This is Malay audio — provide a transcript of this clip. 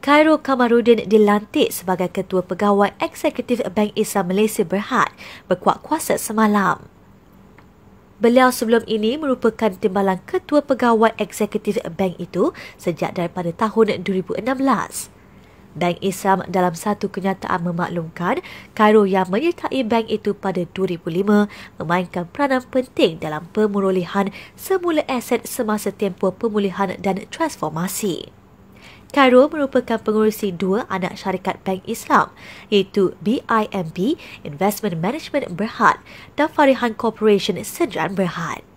Khairul Kamarudin dilantik sebagai Ketua Pegawai Eksekutif Bank Islam Malaysia Berhad berkuat kuasa semalam. Beliau sebelum ini merupakan timbalan Ketua Pegawai Eksekutif Bank itu sejak daripada tahun 2016. Bank Islam dalam satu kenyataan memaklumkan Cairo yang menyertai bank itu pada 2005 memainkan peranan penting dalam pemulihan semula aset semasa tempoh pemulihan dan transformasi. Khairul merupakan pengurusi dua anak syarikat Bank Islam iaitu BIMB Investment Management Berhad dan Farihan Corporation Sejran Berhad.